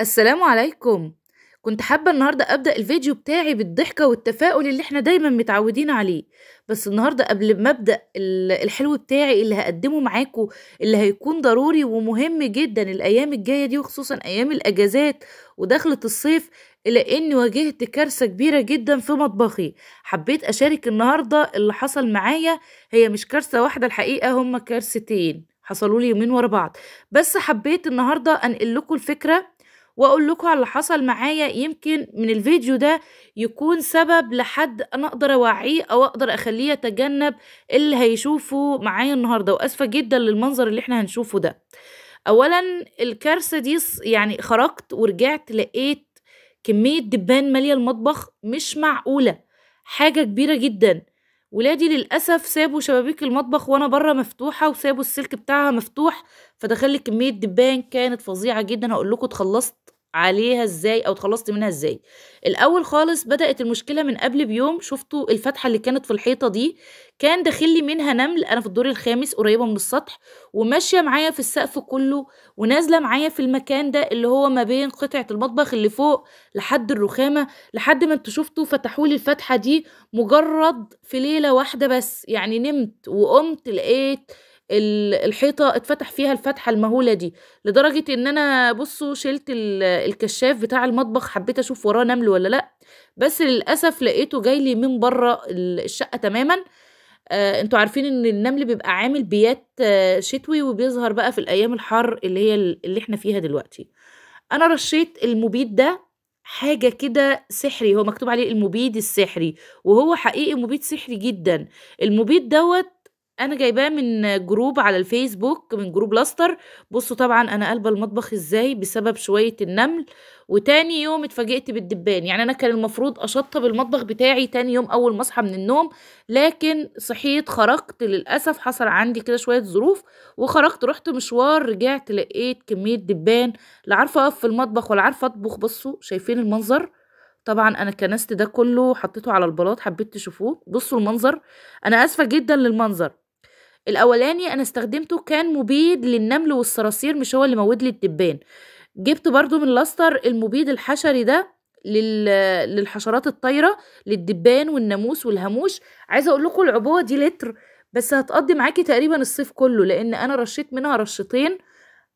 السلام عليكم كنت حابة النهاردة أبدأ الفيديو بتاعي بالضحكة والتفاؤل اللي احنا دايما متعودين عليه بس النهاردة قبل ما أبدأ الحلو بتاعي اللي هقدمه معاكم اللي هيكون ضروري ومهم جدا الأيام الجاية دي وخصوصا أيام الأجازات ودخلة الصيف إلا إني واجهت كارثة كبيرة جدا في مطبخي حبيت أشارك النهاردة اللي حصل معايا هي مش كارثة واحدة الحقيقة هما كارثتين حصلوا لي يومين ورا بعض بس حبيت النهاردة أنقل لكم الفكرة واقول لكم على اللي حصل معايا يمكن من الفيديو ده يكون سبب لحد انا اقدر اوعيه او اقدر اخليه يتجنب اللي هيشوفه معايا النهارده واسفه جدا للمنظر اللي احنا هنشوفه ده اولا الكارثه دي يعني خرجت ورجعت لقيت كميه دبان ماليه المطبخ مش معقوله حاجه كبيره جدا ولادي للأسف سابوا شبابيك المطبخ وأنا بره مفتوحة وسابوا السلك بتاعها مفتوح فدخل لي كمية دبان كانت فظيعة جدا هقول لكم اتخلصت عليها ازاي او اتخلصت منها ازاي الاول خالص بدات المشكله من قبل بيوم شفتوا الفتحه اللي كانت في الحيطه دي كان داخل لي منها نمل انا في الدور الخامس قريبه من السطح وماشيه معايا في السقف كله ونازله معايا في المكان ده اللي هو ما بين قطعه المطبخ اللي فوق لحد الرخامه لحد ما انتوا شفتوا فتحوا لي الفتحه دي مجرد في ليله واحده بس يعني نمت وقمت لقيت الحيطه اتفتح فيها الفتحه المهوله دي لدرجه ان انا بصوا شلت الكشاف بتاع المطبخ حبيت اشوف وراه نمل ولا لا بس للاسف لقيته جاي لي من بره الشقه تماما آه انتوا عارفين ان النمل بيبقى عامل بيات آه شتوي وبيظهر بقى في الايام الحر اللي هي اللي احنا فيها دلوقتي انا رشيت المبيد ده حاجه كده سحري هو مكتوب عليه المبيد السحري وهو حقيقي مبيد سحري جدا المبيد دوت انا جايباه من جروب على الفيسبوك من جروب لاستر بصوا طبعا انا قلبه المطبخ ازاي بسبب شويه النمل وتاني يوم اتفاجئت بالدبان يعني انا كان المفروض اشطب المطبخ بتاعي تاني يوم اول ما اصحى من النوم لكن صحيت خرجت للاسف حصل عندي كده شويه ظروف وخرجت رحت مشوار رجعت لقيت كميه دبان لا عارفه اقف في المطبخ ولا عارفه اطبخ بصوا شايفين المنظر طبعا انا كنست ده كله حطيته على البلاط حبيت تشوفوه بصوا المنظر انا اسفه جدا للمنظر الاولاني انا استخدمته كان مبيد للنمل والصراصير مش هو اللي مود لي الدبان جبت برضو من لاستر المبيد الحشري ده للحشرات الطايرة للدبان والناموس والهموش عايزة اقول لكم العبوة دي لتر بس هتقضي معاكي تقريبا الصيف كله لان انا رشيت منها رشتين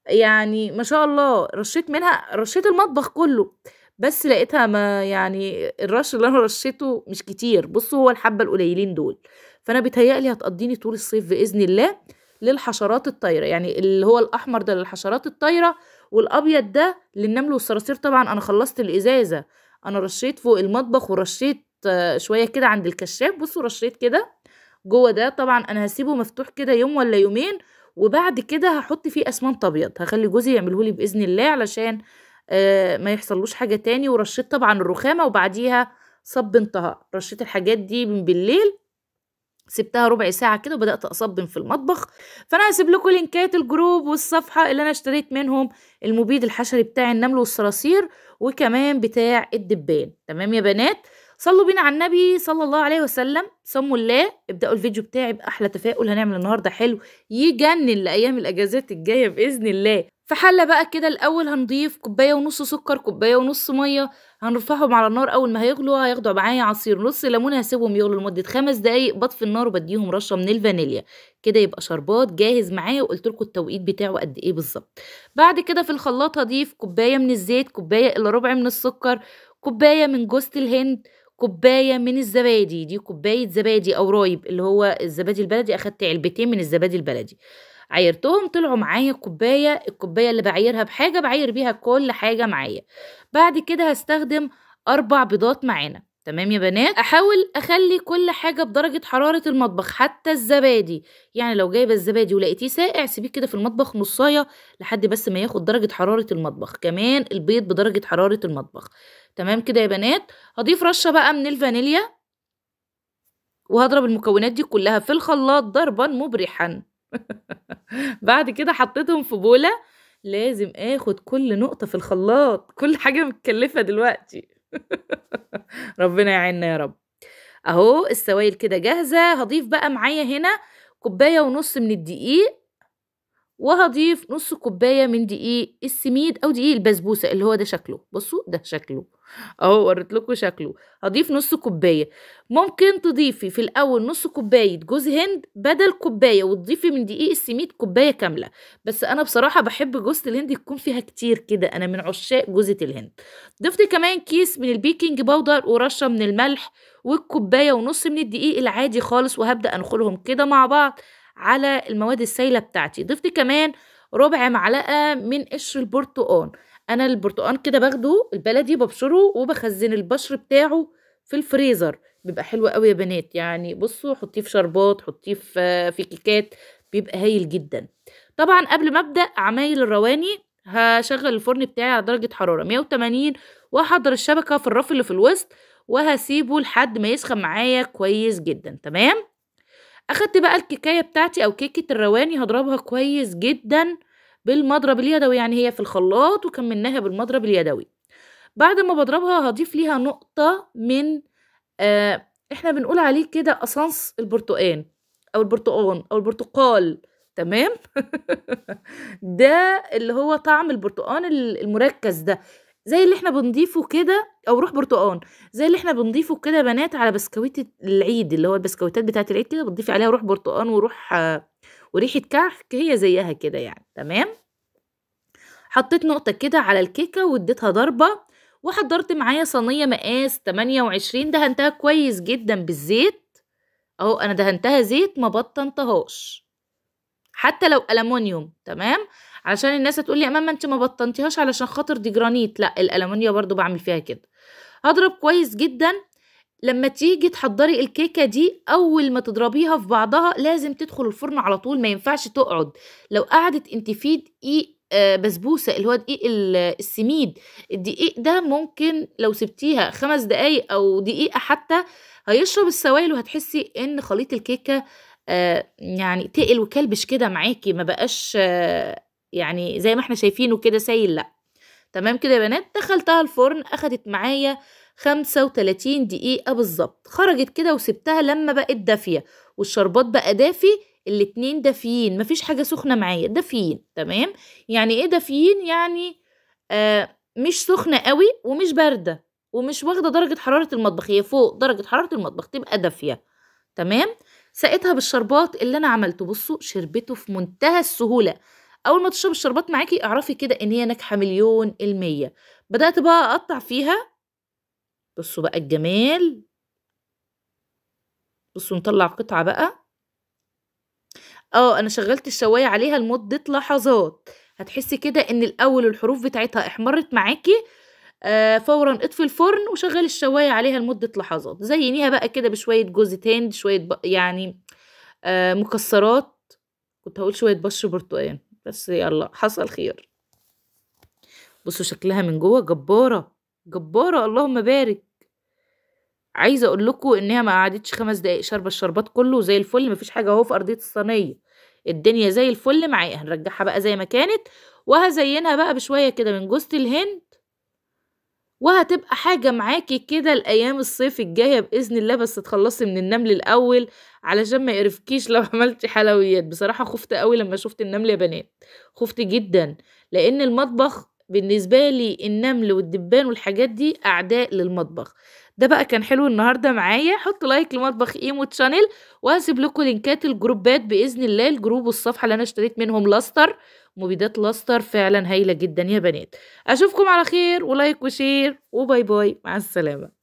يعني ما شاء الله رشيت منها رشيت المطبخ كله بس لقيتها ما يعني الرش اللي انا رشيته مش كتير بصوا هو الحبة القليلين دول فانا بيتهيألي هتقضيني طول الصيف باذن الله للحشرات الطايره يعني اللي هو الاحمر ده للحشرات الطايره والابيض ده للنمل والصراصير طبعا انا خلصت الازازه انا رشيت فوق المطبخ ورشيت آه، شويه كده عند الكشاف بصوا رشيت كده جوه ده طبعا انا هسيبه مفتوح كده يوم ولا يومين وبعد كده هحط فيه اسمنت ابيض هخلي جوزي يعمله لي باذن الله علشان آه، ما يحصلوش حاجه تاني ورشيت طبعا الرخامه وبعديها صب رشيت الحاجات دي من بالليل سبتها ربع ساعة كده وبدأت أصبن في المطبخ فأنا هسيب لكم لينكات الجروب والصفحة اللي أنا اشتريت منهم المبيد الحشري بتاع النمل والصراصير وكمان بتاع الدبان تمام يا بنات صلوا بينا على النبي صلى الله عليه وسلم صموا الله ابدأوا الفيديو بتاعي بأحلى تفاؤل هنعمل النهاردة حلو يجنن لأيام الأجازات الجاية بإذن الله في حلة بقى كده الأول هنضيف كوباية ونص سكر كوباية ونص مية هنرفعهم على النار أول ما هيغلوا هياخدوا معايا عصير نص ليمونة هسيبهم يغلوا لمدة خمس دقايق بطفي النار وبديهم رشة من الفانيليا كده يبقى شربات جاهز معايا وقلت لكم التوقيت بتاعه قد إيه بالظبط بعد كده في الخلاط هضيف كوباية من الزيت كوباية إلا ربع من السكر كوباية من جوزة الهند كوباية من الزبادي دي كوباية زبادي أو رايب اللي هو الزبادي البلدي أخدت علبتين من الزبادي البلدي عايرتهم طلعوا معايا كوباية الكوباية اللي بعايرها بحاجة بعاير بيها كل حاجة معايا بعد كده هستخدم أربع بيضات معانا تمام يا بنات احاول اخلي كل حاجه بدرجه حراره المطبخ حتى الزبادي يعني لو جايبه الزبادي ولقيتيه ساقع سيبيه كده في المطبخ نصايه لحد بس ما ياخد درجه حراره المطبخ كمان البيض بدرجه حراره المطبخ تمام كده يا بنات هضيف رشه بقى من الفانيليا وهضرب المكونات دي كلها في الخلاط ضربا مبرحا بعد كده حطيتهم في بولة لازم اخد كل نقطة في الخلاط كل حاجة متكلفة دلوقتي ربنا يعيننا يا رب اهو السوائل كده جاهزة هضيف بقى معايا هنا كوباية ونص من الدقيق وهضيف نص كوباية من دقيق السميد او دقيق البسبوسة اللي هو ده شكله بصوا ده شكله اهو وريت لكم شكله هضيف نص كوبايه ممكن تضيفي في الاول نص كوبايه جوز هند بدل كوبايه وتضيفي من دقيق السميد كوبايه كامله بس انا بصراحه بحب جوزة الهند يكون فيها كتير كده انا من عشاق جوزة الهند ضفت كمان كيس من البيكنج باودر ورشه من الملح والكوبايه ونص من الدقيق العادي خالص وهبدا انخلهم كده مع بعض على المواد السائله بتاعتي ضفت كمان ربع معلقه من قشر البرتقال انا البرتقان كده باخده البلدي ببشره وبخزن البشر بتاعه في الفريزر بيبقى حلو قوي يا بنات يعني بصوا حطيه في شربات حطيه في في كيكات بيبقى هايل جدا طبعا قبل ما ابدا عمايل الرواني هشغل الفرن بتاعي على درجه حراره 180 وهحضر الشبكه في الرف اللي في الوسط وهسيبه لحد ما يسخن معايا كويس جدا تمام اخدت بقى الكيكايه بتاعتي او كيكه الرواني هضربها كويس جدا بالمضرب اليدوي يعني هي في الخلاط وكملناها بالمضرب اليدوي بعد ما بضربها هضيف ليها نقطة من آه احنا بنقول عليه كده أصنص البرتقان أو البرتقان أو البرتقال تمام ده اللي هو طعم البرتقان المركز ده زي اللي احنا بنضيفه كده او روح برتقان زي اللي احنا بنضيفه كده بنات على بسكويت العيد اللي هو البسكويتات بتاعه العيد كده بتضيفي عليها روح برتقان وروح آه وريحة كحك هي زيها كده يعني تمام حطيت نقطة كده على الكيكة واديتها ضربة وحضرت معايا صينية مقاس 28 دهنتها كويس جدا بالزيت اهو انا دهنتها زيت ما بطنتهاش حتى لو الومنيوم تمام علشان الناس هتقول لي يا ماما انت ما بطنتيهاش علشان خاطر دي جرانيت لا الالومنيوم برضو بعمل فيها كده هضرب كويس جدا لما تيجي تحضري الكيكه دي اول ما تضربيها في بعضها لازم تدخل الفرن على طول ما ينفعش تقعد لو قعدت انت في دقيق آه، بسبوسه اللي هو دقيق السميد الدقيق ده ممكن لو سبتيها خمس دقايق او دقيقه حتى هيشرب السوائل وهتحسي ان خليط الكيكه آه، يعني تقل وكلبش كده معاكي ما بقاش آه، يعني زي ما احنا شايفينه كده سايل لا تمام كده يا بنات دخلتها الفرن اخدت معايا 35 دقيقة بالظبط خرجت كده وسبتها لما بقت دافية والشربات بقى دافي الاتنين دافيين مفيش حاجة سخنة معايا دافيين تمام يعني ايه دافيين يعني آه مش سخنة قوي ومش باردة ومش واخدة درجة حرارة المطبخ هي فوق درجة حرارة المطبخ تبقى دافية تمام سقيتها بالشربات اللي انا عملته بصوا شربته في منتهى السهولة اول ما تشرب الشربات معاكي اعرفي كده ان هي ناجحه مليون المية بدأت بقى اقطع فيها بصوا بقى الجمال بصوا نطلع قطعة بقى اه انا شغلت الشواية عليها لمدة لحظات هتحسي كده ان الاول الحروف بتاعتها احمرت معاكي آه فورا اطفي الفرن وشغلي الشواية عليها لمدة لحظات زينيها بقى كده بشوية جوز تاني شوية يعني آه مكسرات كنت هقول شوية بشر برتقال بس يلا حصل خير بصوا شكلها من جوه جبارة جبارة اللهم بارك عايزة اقول لكم انها ما قعدتش خمس دقايق شاربة الشربات كله زي الفل مفيش حاجة اهو في ارضية الصينية الدنيا زي الفل معايا هنرجعها بقى زي ما كانت وهزينها بقى بشوية كده من جوزة الهند وهتبقى حاجة معاكي كده الأيام الصيف الجاية بإذن الله بس تخلصي من النمل الأول علشان ما يقرفكيش لو عملتي حلويات بصراحة خفت قوي لما شفت النمل يا بنات خفت جدا لأن المطبخ بالنسبة لي النمل والدبان والحاجات دي أعداء للمطبخ ده بقى كان حلو النهارده معايا حطوا لايك لمطبخ ايمو تشانل وهسيب لكم لينكات الجروبات باذن الله الجروب والصفحه اللي انا اشتريت منهم لاستر مبيدات لاستر فعلا هايله جدا يا بنات اشوفكم على خير ولايك وشير وباي باي مع السلامه